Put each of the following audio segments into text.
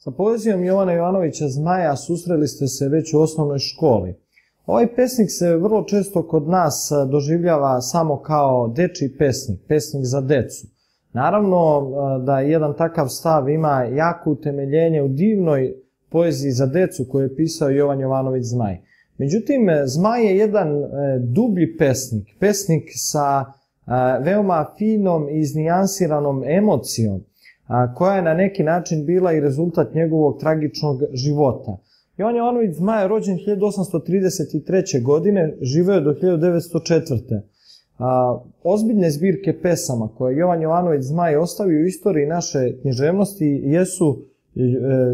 Sa poezijom Jovana Jovanovića Zmaja susreli ste se već u osnovnoj školi. Ovaj pesnik se vrlo često kod nas doživljava samo kao deči pesnik, pesnik za decu. Naravno da jedan takav stav ima jako utemeljenje u divnoj poeziji za decu koju je pisao Jovan Jovanović Zmaj. Međutim, Zmaj je jedan e, dublji pesnik, pesnik sa veoma finom i iznijansiranom emocijom a, koja je na neki način bila i rezultat njegovog tragičnog života. Jovan Jovanović Zmaja je rođen 1833. godine, živeo do 1904. A, ozbiljne zbirke pesama koje Jovan Jovanović Zmaj ostavio u istoriji naše književnosti jesu e,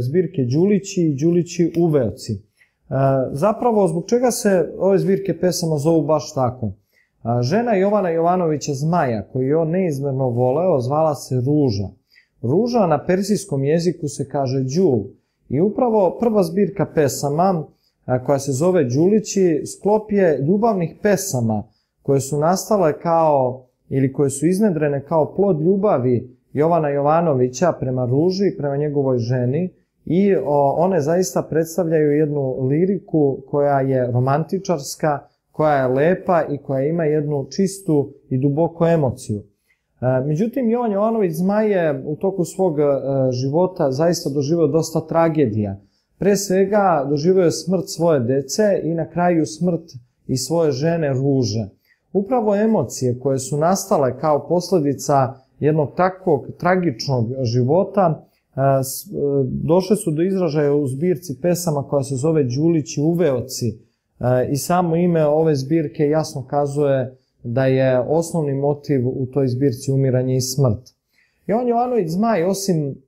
zbirke Đulići i Đulići uveoci. zapravo, zbog čega se ove zbirke pesama zovu baš tako? žena Jovana Jovanovića Zmaja, koju je on neizmerno voleo, zvala se Ruža. Ruža na persijskom jeziku se kaže džul i upravo prva zbirka pesama koja se zove Đulići sklop je ljubavnih pesama koje su nastale kao ili koje su iznedrene kao plod ljubavi Jovana Jovanovića prema Ruži, prema njegovoj ženi i one zaista predstavljaju jednu liriku koja je romantičarska, koja je lepa i koja ima jednu čistu i duboku emociju. E, međutim, Jovan Jovanović Zmaj je u toku svog e, života zaista doživio dosta tragedija. Pre svega doživio je smrt svoje dece i na kraju smrt i svoje žene Ruže. Upravo emocije koje su nastale kao posledica jednog takvog tragičnog života e, došle su do izražaja u zbirci pesama koja se zove Đulići i uveoci i samo ime ove zbirke jasno kazuje da je osnovni motiv u toj zbirci umiranje i smrt. Jovan Jovanović Zmaj, osim